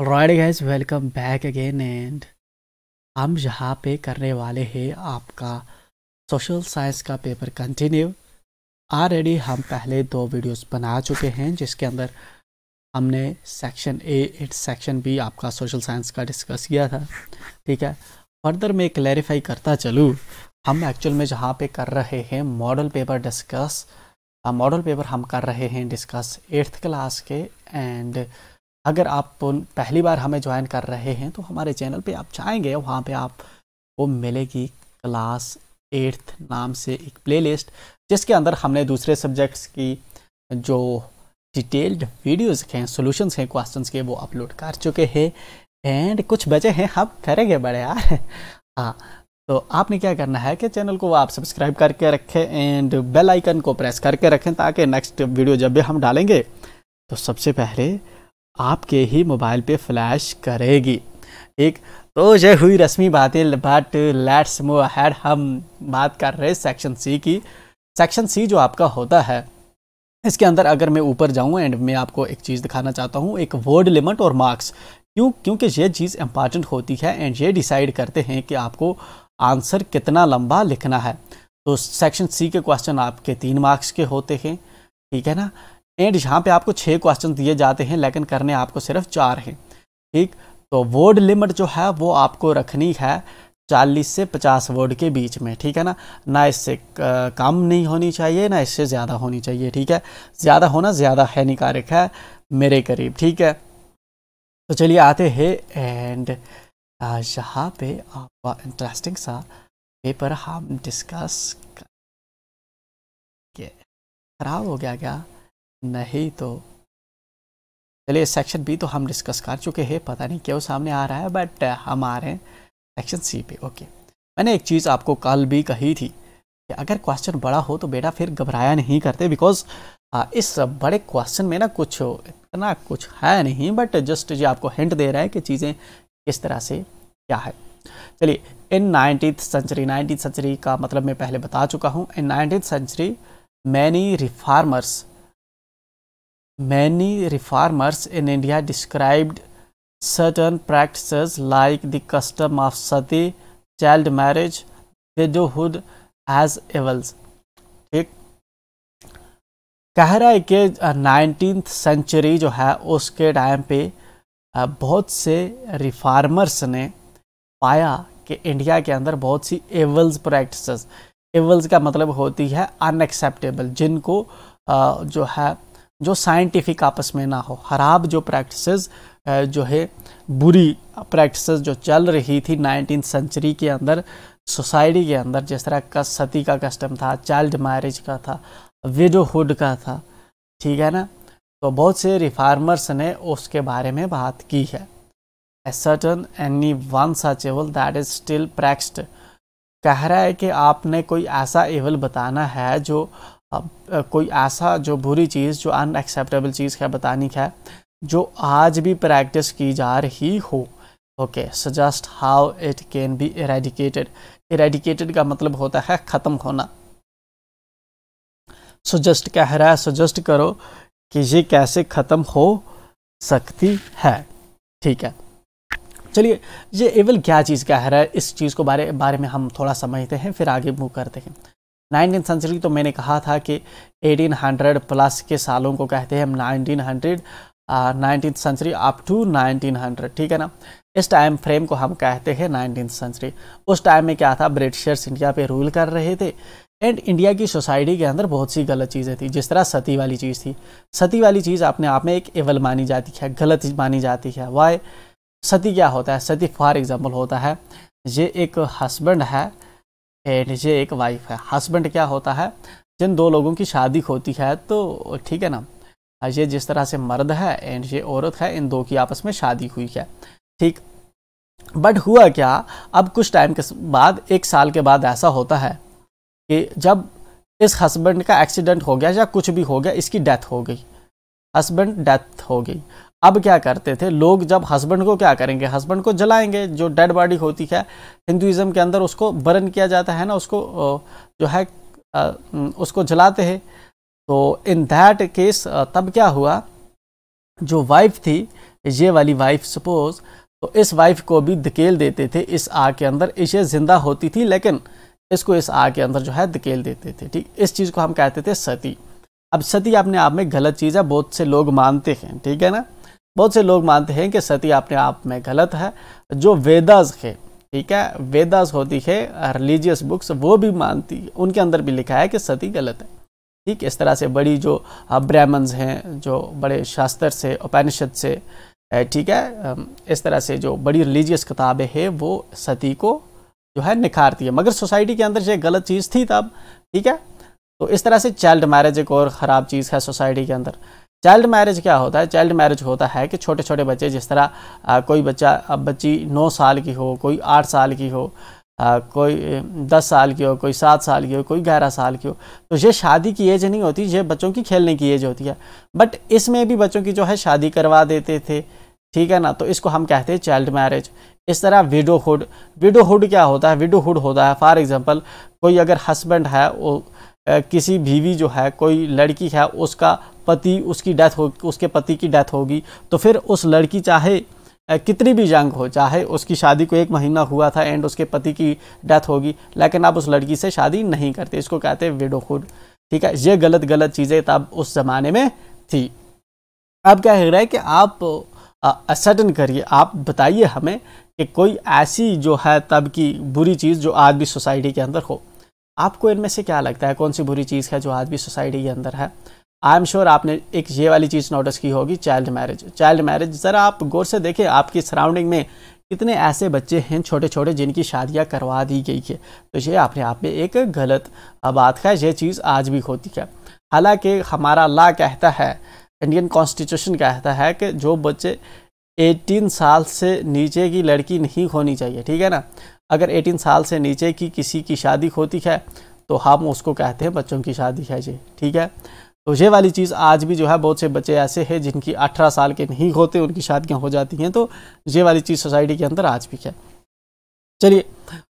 Right guys welcome back again and हम यहाँ पे करने वाले हैं आपका सोशल साइंस का पेपर कंटिन्यू ऑलरेडी हम पहले दो वीडियोस बना चुके हैं जिसके अंदर हमने section A and section B आपका सोशल साइंस का डिस्कस किया था ठीक है फर्दर मैं क्लैरिफाई करता चलूँ हम एक्चुअल में जहाँ पे कर रहे हैं model paper discuss model paper हम कर रहे हैं डिस्कस एट्थ क्लास के एंड अगर आप पहली बार हमें ज्वाइन कर रहे हैं तो हमारे चैनल पे आप जाएंगे वहाँ पे आप वो मिलेगी क्लास एट्थ नाम से एक प्लेलिस्ट जिसके अंदर हमने दूसरे सब्जेक्ट्स की जो डिटेल्ड वीडियोस हैं सॉल्यूशंस हैं क्वेश्चंस के वो अपलोड कर चुके हैं एंड कुछ बचे हैं हम करेंगे बड़े यार हाँ तो आपने क्या करना है कि चैनल को आप सब्सक्राइब करके रखें एंड बेल आइकन को प्रेस करके रखें ताकि नेक्स्ट वीडियो जब भी हम डालेंगे तो सबसे पहले आपके ही मोबाइल पे फ्लैश करेगी एक तो यह हुई रस्मी बातें बट लेट्स मूव हैड हम बात कर रहे सेक्शन सी की सेक्शन सी जो आपका होता है इसके अंदर अगर मैं ऊपर जाऊँ एंड मैं आपको एक चीज़ दिखाना चाहता हूँ एक वर्ड लिमिट और मार्क्स क्यों क्योंकि ये चीज़ इंपॉर्टेंट होती है एंड ये डिसाइड करते हैं कि आपको आंसर कितना लंबा लिखना है तो सेक्शन सी के क्वेश्चन आपके तीन मार्क्स के होते हैं ठीक है ना एंड यहाँ पे आपको छः क्वेश्चन दिए जाते हैं लेकिन करने आपको सिर्फ चार हैं ठीक तो वर्ड लिमिट जो है वो आपको रखनी है चालीस से पचास वर्ड के बीच में ठीक है ना ना इससे कम नहीं होनी चाहिए ना इससे ज़्यादा होनी चाहिए ठीक है ज़्यादा होना ज़्यादा हानिकारक है मेरे करीब ठीक है तो चलिए आते हैं एंड यहाँ पे आपका इंटरेस्टिंग सा पेपर हम डिस्कस खराब हो गया क्या नहीं तो चलिए सेक्शन बी तो हम डिस्कस कर चुके हैं पता नहीं क्यों सामने आ रहा है बट uh, हम आ रहे हैं सेक्शन सी पे ओके मैंने एक चीज़ आपको कल भी कही थी कि अगर क्वेश्चन बड़ा हो तो बेटा फिर घबराया नहीं करते बिकॉज uh, इस बड़े क्वेश्चन में ना कुछ इतना कुछ है नहीं बट जस्ट जी आपको हिंट दे रहा है कि चीज़ें किस तरह से क्या है चलिए in nineteen century nineteen century का मतलब मैं पहले बता चुका हूँ in nineteen century many reformers Many reformers in India described certain practices like the custom of sati, child marriage, widowhood as evils. ठीक कह रहा है कि नाइनटीन सेंचुरी जो है उसके टाइम पे बहुत से रिफार्मर्स ने पाया कि इंडिया के अंदर बहुत सी एवल्स प्रैक्टिसेस एवल्स का मतलब होती है अनएक्सेप्टेबल जिनको जो है जो साइंटिफिक आपस में ना हो खराब जो प्रैक्टिसेस जो है बुरी प्रैक्टिसेस जो चल रही थी नाइनटीन सेंचुरी के अंदर सोसाइटी के अंदर जिस तरह का सती का कस्टम था चाइल्ड मैरिज का था विडोहुड का था ठीक है ना तो बहुत से रिफार्मर्स ने उसके बारे में बात की है ascertain any one such evil that is still practised कह रहा है कि आपने कोई ऐसा एवल बताना है जो कोई ऐसा जो बुरी चीज़ जो अनएक्सेप्टेबल चीज़ है बतानी है जो आज भी प्रैक्टिस की जा रही हो okay suggest how it can be eradicated eradicated का मतलब होता है ख़त्म होना सजेस्ट कह रहा है सजेस्ट करो कि ये कैसे ख़त्म हो सकती है ठीक है चलिए ये एवल क्या चीज़ कह रहा है इस चीज़ को बारे बारे में हम थोड़ा समझते हैं फिर आगे मूव करते हैं नाइनटीन सेंचुरी तो मैंने कहा था कि 1800 प्लस के सालों को कहते हैं हम 1900 नाइनटीन सेंचुरी अप टू 1900 ठीक है ना इस टाइम फ्रेम को हम कहते हैं नाइनटीन सेंचुरी उस टाइम में क्या था ब्रिटिशर्स इंडिया पे रूल कर रहे थे एंड इंडिया की सोसाइटी के अंदर बहुत सी गलत चीज़ें थी जिस तरह सती वाली चीज़ थी सती वाली चीज़ अपने आप में एक एवल मानी जाती है गलत मानी जाती है वाई सती क्या होता है सती फॉर एग्जाम्पल होता है ये एक हस्बैंड है नीचे एक वाइफ है हस्बैंड क्या होता है जिन दो लोगों की शादी होती है तो ठीक है ना हाँ, ये जिस तरह से मर्द है एंड ये औरत है इन दो की आपस में शादी हुई है ठीक बट हुआ क्या अब कुछ टाइम के बाद एक साल के बाद ऐसा होता है कि जब इस हस्बैंड का एक्सीडेंट हो गया या कुछ भी हो गया इसकी डेथ हो गई हस्बैंड डेथ हो गई अब क्या करते थे लोग जब हस्बैंड को क्या करेंगे हस्बैंड को जलाएंगे जो डेड बॉडी होती है हिंदुज़म के अंदर उसको बर्न किया जाता है ना उसको जो है उसको जलाते हैं तो इन दैट केस तब क्या हुआ जो वाइफ थी ये वाली वाइफ सपोज तो इस वाइफ को भी धकेल देते थे इस आग के अंदर इसे ज़िंदा होती थी लेकिन इसको इस आग के अंदर जो है धकेल देते थे ठीक इस चीज़ को हम कहते थे सती अब सती अपने आप में गलत चीज़ है बहुत से लोग मानते हैं ठीक है ना बहुत से लोग मानते हैं कि सती अपने आप में गलत है जो वेदास है ठीक है वेदास होती है रिलीजियस बुक्स वो भी मानती उनके अंदर भी लिखा है कि सती गलत है ठीक इस तरह से बड़ी जो ब्राह्मण्स हैं जो बड़े शास्त्र से उपनिषद से ठीक है इस तरह से जो बड़ी रिलीजियस किताबें हैं वो सती को जो है निखारती है मगर सोसाइटी के अंदर ये गलत चीज़ थी तब ठीक है तो इस तरह से चाइल्ड मैरिज एक और ख़राब चीज़ है सोसाइटी के अंदर चाइल्ड मैरिज क्या होता है चाइल्ड मैरिज होता है कि छोटे छोटे बच्चे जिस तरह आ, कोई बच्चा अब बच्ची नौ साल की हो कोई आठ साल की हो आ, कोई दस साल की हो कोई सात साल की हो कोई ग्यारह साल की हो तो ये शादी की एज नहीं होती ये बच्चों की खेलने की एज होती है बट इसमें भी बच्चों की जो है शादी करवा देते थे ठीक है ना तो इसको हम कहते हैं चाइल्ड मैरिज इस तरह विडोहुड विडोहुड क्या होता है विडोहुड होता है फॉर एग्ज़ाम्पल कोई अगर हस्बैंड है वो किसी बीवी जो है कोई लड़की है उसका पति उसकी डेथ हो उसके पति की डेथ होगी तो फिर उस लड़की चाहे कितनी भी जंग हो चाहे उसकी शादी को एक महीना हुआ था एंड उसके पति की डेथ होगी लेकिन आप उस लड़की से शादी नहीं करते इसको कहते हैं विडोहुड ठीक है ये गलत गलत चीज़ें तब उस ज़माने में थी अब क्या कह रहा है कि आप सडन करिए आप बताइए हमें कि कोई ऐसी जो है तब की बुरी चीज़ जो आज भी सोसाइटी के अंदर हो आपको इनमें से क्या लगता है कौन सी बुरी चीज़ है जो आज भी सोसाइटी के अंदर है आई एम श्योर आपने एक ये वाली चीज़ नोटिस की होगी चाइल्ड मैरिज चाइल्ड मैरिज ज़रा आप गौर से देखें आपकी सराउंडिंग में कितने ऐसे बच्चे हैं छोटे छोटे जिनकी शादियां करवा दी गई है तो ये अपने आप में एक गलत बात है ये चीज़ आज भी होती है हालांकि हमारा ला कहता है इंडियन कॉन्स्टिट्यूशन कहता है कि जो बच्चे 18 साल से नीचे की लड़की नहीं होनी चाहिए ठीक है ना अगर 18 साल से नीचे की किसी की शादी होती है तो हम उसको कहते हैं बच्चों की शादी है जी ठीक है तो ये वाली चीज़ आज भी जो है बहुत से बच्चे ऐसे हैं जिनकी अठारह साल के नहीं होते उनकी शादियाँ हो जाती हैं तो ये वाली चीज़ सोसाइटी के अंदर आज भी है चलिए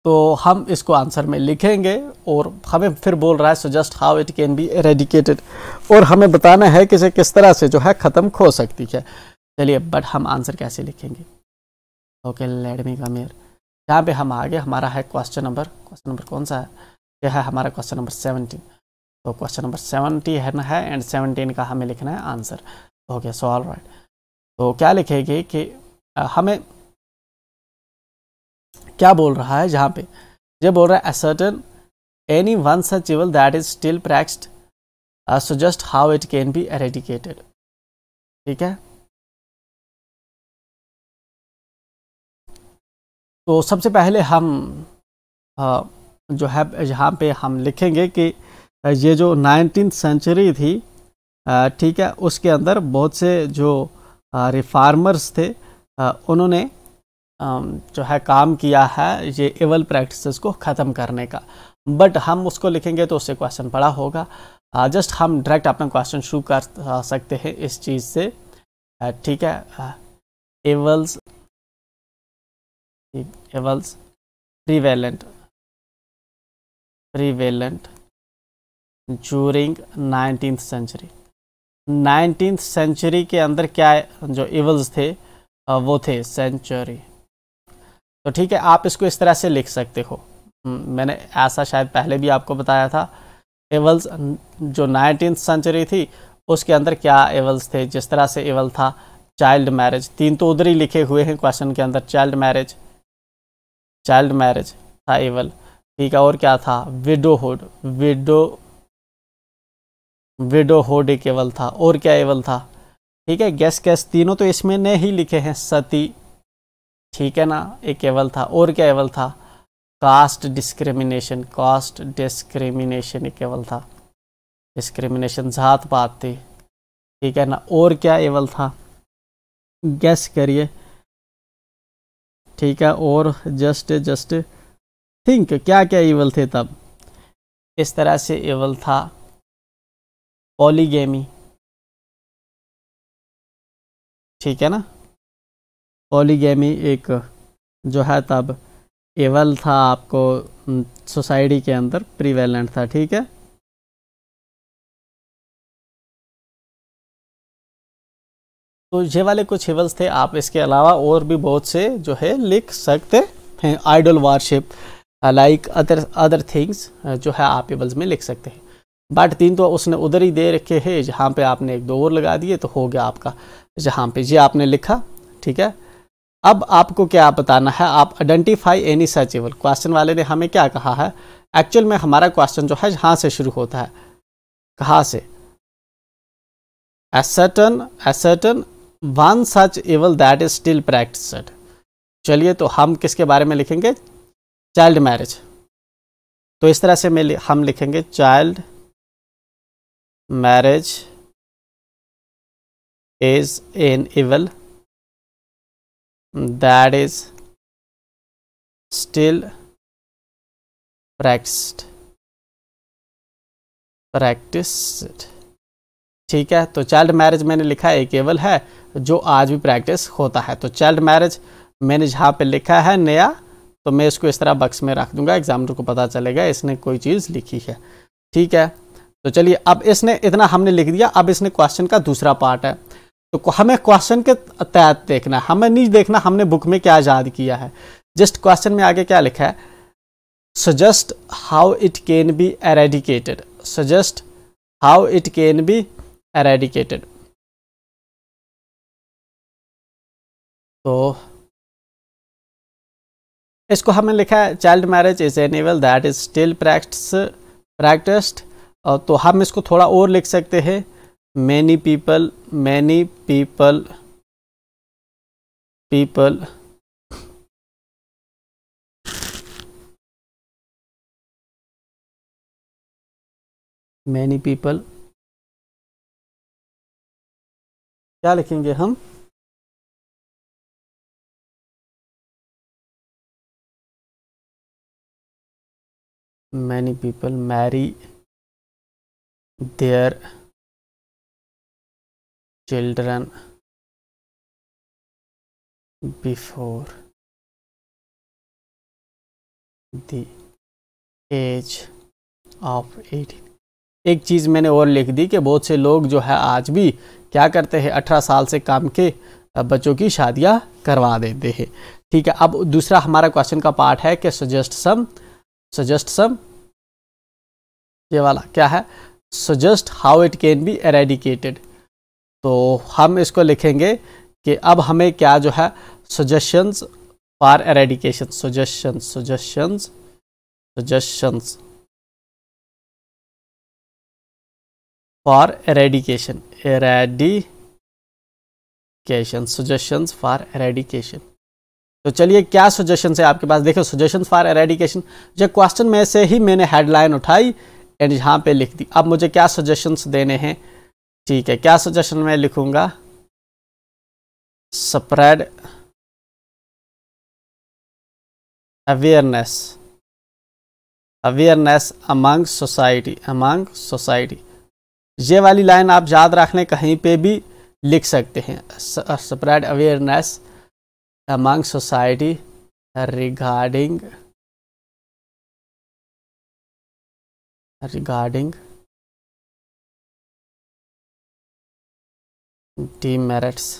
तो हम इसको आंसर में लिखेंगे और हमें फिर बोल रहा है suggest how it can be eradicated और हमें बताना है कि इसे किस तरह से जो है ख़त्म हो सकती है चलिए बट हम आंसर कैसे लिखेंगे ओके लेट मी कमेर यहाँ पे हम आगे हमारा है क्वेश्चन नंबर क्वेश्चन नंबर कौन सा है यह है हमारा क्वेश्चन नंबर सेवनटीन तो क्वेश्चन नंबर सेवनटी है है एंड सेवनटीन का हमें लिखना है answer okay so all right तो क्या लिखेगी कि हमें क्या बोल रहा है जहाँ पे ये बोल रहा है ascertain any one such evil that is still practised just how it can be eradicated ठीक है तो सबसे पहले हम जो है यहाँ पे हम लिखेंगे कि ये जो नाइनटीन सेंचुरी थी ठीक है उसके अंदर बहुत से जो रिफार्मर्स थे उन्होंने जो है काम किया है ये एवल प्रैक्टिसेस को ख़त्म करने का बट हम उसको लिखेंगे तो उससे क्वेश्चन बड़ा होगा जस्ट हम डायरेक्ट अपना क्वेश्चन शुरू कर सकते हैं इस चीज़ से ठीक है evils evils prevalent prevalent during nineteen century nineteen century के अंदर क्या जो इवल्स थे वो थे सेंचुरी तो ठीक है आप इसको इस तरह से लिख सकते हो हम्म, मैंने ऐसा शायद पहले भी आपको बताया था एवल्स जो नाइनटीन सेंचुरी थी उसके अंदर क्या एवल्स थे जिस तरह से एवल था चाइल्ड मैरिज तीन तो उधर ही लिखे हुए हैं क्वेश्चन के अंदर चाइल्ड मैरिज चाइल्ड मैरिज था एवल ठीक है और क्या था विडोहुड विडो विडो होड एक एवल था और क्या एवल था ठीक है गैस गैस तीनों तो इसमें ने ही लिखे हैं सती ठीक है ना एक एवल था और क्या एवल था कास्ट डिस्क्रिमिनेशन कास्ट डिस्क्रिमिनेशन एक एवल था डिस्क्रिमिनेशन जात पात थी ठीक है ना और क्या एवल था गैस करिए ठीक है और जस्ट जस्ट थिंक क्या क्या एवल थे तब इस तरह से एवल था पॉलीगेमी ठीक है ना पॉलीगेमी एक जो है तब एवल था आपको सोसाइटी के अंदर प्रीवेलेंट था ठीक है तो ये वाले कुछ एवल्स थे आप इसके अलावा और भी बहुत से जो है लिख सकते हैं idol worship like other other things जो है आप हिवल्स में लिख सकते हैं बट तीन तो उसने उधर ही दे रखे है जहाँ पे आपने एक दो और लगा दिए तो हो गया आपका जहाँ पे ये आपने लिखा ठीक है अब आपको क्या बताना है आप आइडेंटिफाई एनी सचिवल क्वेश्चन वाले ने हमें क्या कहा है एक्चुअल में हमारा क्वेश्चन जो है जहाँ से शुरू होता है कहाँ से ascertain ascertain one such evil that is still practised चलिए तो हम किसके बारे में लिखेंगे चाइल्ड मैरिज तो इस तरह से मैं हम लिखेंगे child marriage is an evil that is still practiced practiced ठीक है तो चाइल्ड मैरिज मैंने लिखा है केवल है जो आज भी प्रैक्टिस होता है तो चाइल्ड मैरिज मैंने जहाँ पे लिखा है नया तो मैं इसको इस तरह बक्स में रख दूंगा एग्जामिनर को पता चलेगा इसने कोई चीज़ लिखी है ठीक है तो चलिए अब इसने इतना हमने लिख दिया अब इसने क्वेश्चन का दूसरा पार्ट है तो हमें क्वेश्चन के तहत देखना हमें नहीं देखना हमने बुक में क्या याद किया है जस्ट क्वेश्चन में आगे क्या लिखा है suggest how it can be eradicated suggest how it can be eradicated तो इसको हमें लिखा है child marriage is an evil that is still practice practised तो हम इसको थोड़ा और लिख सकते हैं many people many people people many people क्या लिखेंगे हम many people marry their children before the age of 18 एक चीज़ मैंने और लिख दी कि बहुत से लोग जो है आज भी क्या करते हैं अठारह साल से काम के बच्चों की शादियां करवा देते हैं ठीक है अब दूसरा हमारा क्वेश्चन का पार्ट है कि सजेस्ट सम सजेस्ट सम ये वाला क्या है suggest how it can be eradicated तो हम इसको लिखेंगे कि अब हमें क्या जो है suggestions for eradication suggestions suggestions suggestions for eradication eradication suggestions for eradication तो चलिए क्या सजेशन है आपके पास देखो सजेशन फॉर एरेडिकेशन जो क्वेश्चन में से ही मैंने हेडलाइन उठाई एंड यहाँ पे लिख दी अब मुझे क्या सजेशंस देने हैं ठीक है क्या सजेशन मैं लिखूँगा spread awareness awareness among society among society ये वाली लाइन आप याद रखने कहीं पे भी लिख सकते हैं spread awareness among society regarding regarding demerits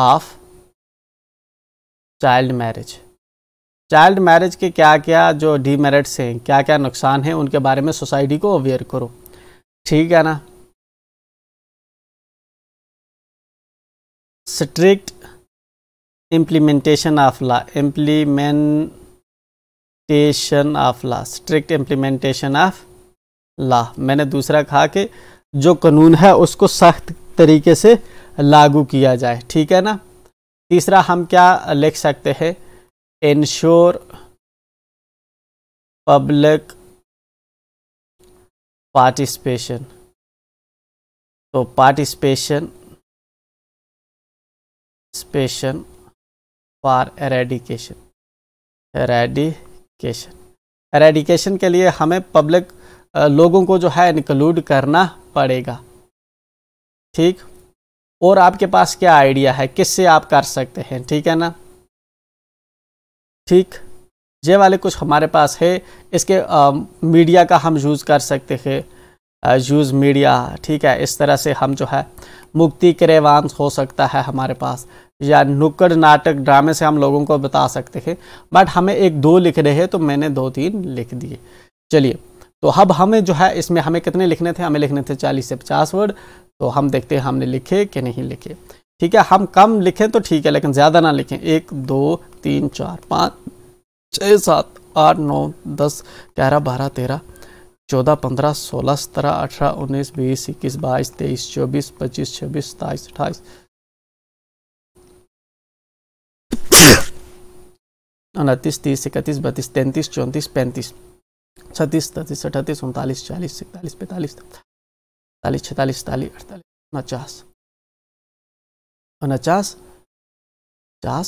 of child marriage child marriage के क्या क्या जो डीमेरिट्स हैं क्या क्या नुकसान हैं उनके बारे में सोसाइटी को अवेयर करो ठीक है ना strict implementation of law implement implementation of law strict implementation of law मैंने दूसरा कहा कि जो कानून है उसको सख्त तरीके से लागू किया जाए ठीक है ना तीसरा हम क्या लिख सकते हैं इंश्योर पब्लिक पार्टिसिपेशन तो पार्टिसिपेशन स्पेशन फॉर एरेडिकेशन रेडी एरेडिकेशन एरेडिकेशन के लिए हमें पब्लिक लोगों को जो है इंक्लूड करना पड़ेगा ठीक और आपके पास क्या आइडिया है किससे आप कर सकते हैं ठीक है ना ठीक ये वाले कुछ हमारे पास है इसके आ, मीडिया का हम यूज़ कर सकते हैं यूज़ मीडिया ठीक है इस तरह से हम जो है मुक्ति क्रेवान हो सकता है हमारे पास या नुक्कड़ नाटक ड्रामे से हम लोगों को बता सकते हैं बट हमें एक दो लिख रहे हैं तो मैंने दो तीन लिख दिए चलिए तो अब हमें जो है इसमें हमें कितने लिखने थे हमें लिखने थे चालीस से पचास वर्ड तो हम देखते हैं हमने लिखे कि नहीं लिखे ठीक है हम कम लिखें तो ठीक है लेकिन ज़्यादा ना लिखें एक दो तीन चार पाँच छः सात आठ नौ दस ग्यारह बारह तेरह चौदह पंद्रह सोलह सत्रह अठारह उन्नीस बीस इक्कीस बाईस तेईस चौबीस पच्चीस छब्बीस सत्ताईस अट्ठाईस उनतीस तीस इकतीस बत्तीस तैंतीस चौंतीस पैंतीस छत्तीस तैतीस अठतीस उनतालीस चालीस इकतालीस पैंतालीस तालीस छतालीस सैतालीस अड़तालीस उनचास उनचास पचास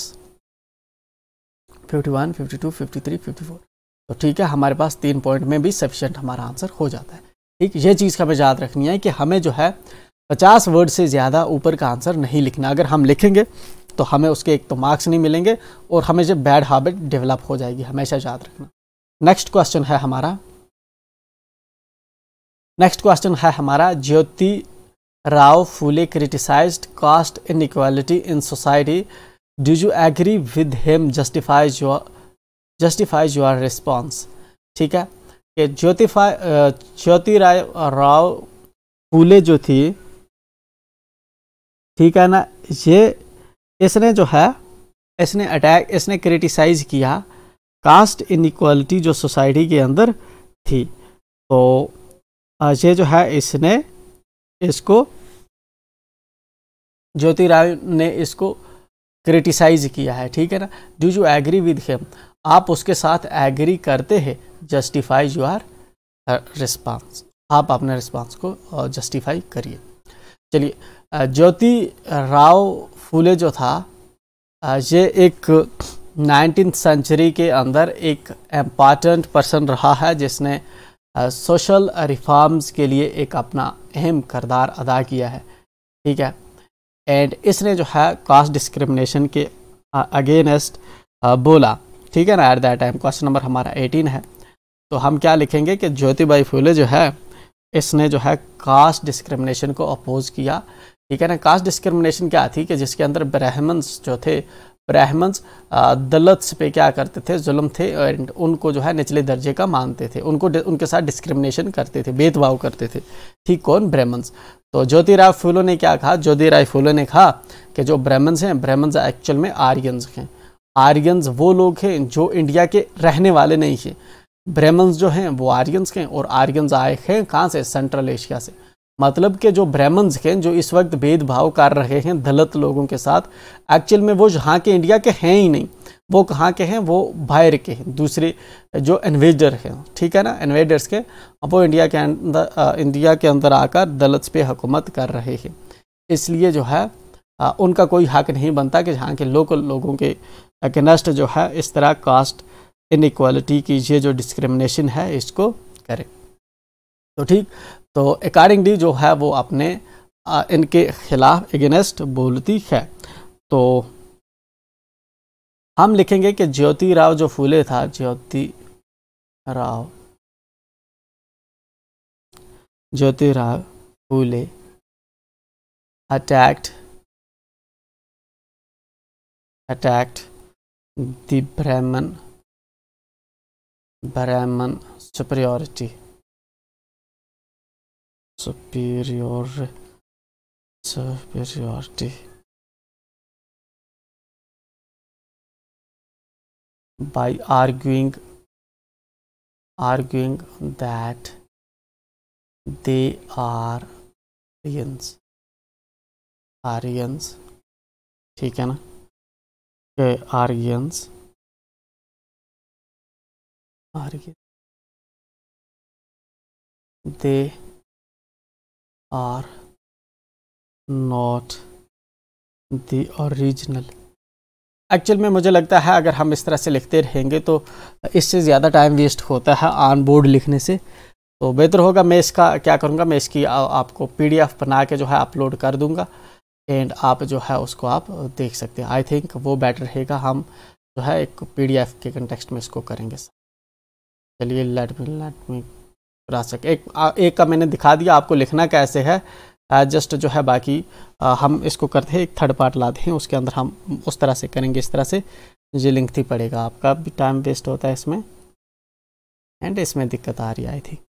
fifty one fifty two fifty three fifty four तो ठीक है हमारे पास तीन पॉइंट में भी सफिशेंट हमारा आंसर हो जाता है ठीक ये चीज़ हमें याद रखनी है कि हमें जो है पचास वर्ड से ज़्यादा ऊपर का आंसर नहीं लिखना अगर हम लिखेंगे तो हमें उसके एक तो मार्क्स नहीं मिलेंगे और हमें जो बैड हैबिट डेवलप हो जाएगी हमेशा याद रखना नेक्स्ट क्वेश्चन है हमारा नेक्स्ट क्वेश्चन है हमारा Jyoti Rao Phule criticise caste equality in society do you agree with him justifies your justifies your response ठीक है कि ज्योतिफा ज्योति राय राव फूले जो थी ठीक है ना ये इसने जो है इसने अटैक इसने क्रिटिसाइज किया कास्ट इनक्वालिटी जो सोसाइटी के अंदर थी तो ये जो है इसने इसको राय ने इसको क्रिटिसाइज किया है ठीक है ना do you agree with him आप उसके साथ एग्री करते हैं जस्टिफाई यू आर रिस्पांस आप अपने रिस्पांस को जस्टिफाई करिए चलिए ज्योति राव फूले जो था ये एक नाइनटीन सेंचुरी के अंदर एक इम्पॉर्टेंट पर्सन रहा है जिसने सोशल रिफॉर्म्स के लिए एक अपना अहम करदार अदा किया है ठीक है एंड इसने जो है कास्ट डिस्क्रिमिनेशन के अगेंस्ट बोला ठीक है ना at that time question number हमारा एटीन है तो हम क्या लिखेंगे कि ज्योतिबाई फूले जो है इसने जो है कास्ट डिस्क्रिमिनेशन को अपोज किया ठीक है ना कास्ट डिस्क्रिमिनेशन क्या थी कि जिसके अंदर ब्राह्मण्स जो थे ब्राह्मण्स दलित्स पे क्या करते थे जुल्म थे और उनको जो है निचले दर्जे का मानते थे उनको उनके साथ डिस्क्रिमिनेशन करते थे भेदभाव करते थे ठीक कौन ब्राह्मण्स तो ज्योतिराव फूलो ने क्या कहा ज्योतिराव फूलो ने कहा कि जो ब्राह्मण्स हैं ब्राह्मण्स एक्चुअल में आर्यन्स हैं आर्यन्स वो लोग हैं जो इंडिया के रहने वाले नहीं हैं ब्राह्मण्स जो हैं वो आर्यन्स हैं और आर्यन्स आए हैं कहाँ से सेंट्रल एशिया से मतलब के जो ब्राह्मण्स हैं जो इस वक्त भेदभाव कर रहे हैं दलित लोगों के साथ एक्चुअल में वो यहाँ के इंडिया के हैं ही नहीं वो कहाँ के हैं वो बाहर के हैं दूसरे जो इन्वेडर हैं ठीक है ना इन्वेडर्स के वो इंडिया के अंदर इंडिया के अंदर आकर दलित पे हुकूमत कर रहे हैं इसलिए जो है आ, उनका कोई हक नहीं बनता कि जहाँ के लोकल लोगों के अगेंस्ट जो है इस तरह कास्ट इनक्वालिटी की ये जो डिस्क्रिमिनेशन है इसको करें तो ठीक तो अकॉर्डिंगली जो है वो अपने इनके खिलाफ अगेंस्ट बोलती है तो हम लिखेंगे कि ज्योति राव जो फूले था Jyoti Rao Jyoti Rao Phule attacked attacked the Brahmin Brahmin superiority superior superiority by arguing arguing that they are Aryans Aryans ठीक है ना के Aryans Aryans they are not the actual में मुझे लगता है अगर हम इस तरह से लिखते रहेंगे तो इससे ज़्यादा टाइम वेस्ट होता है ऑन बोर्ड लिखने से तो बेहतर होगा मैं इसका क्या करूँगा मैं इसकी आ, आपको पीडीएफ बना के जो है अपलोड कर दूँगा एंड आप जो है उसको आप देख सकते हैं आई थिंक वो बेटर रहेगा हम जो है एक पीडीएफ के कंटेक्सट में इसको करेंगे चलिए लेट मी लेट मी राशक एक एक का मैंने दिखा दिया आपको लिखना कैसे है जस्ट जो है बाकी हम इसको करते हैं एक थर्ड पार्ट लाते हैं उसके अंदर हम उस तरह से करेंगे इस तरह से ये लिंक थी पड़ेगा आपका भी टाइम वेस्ट होता है इसमें एंड इसमें दिक्कत आ रही आई थी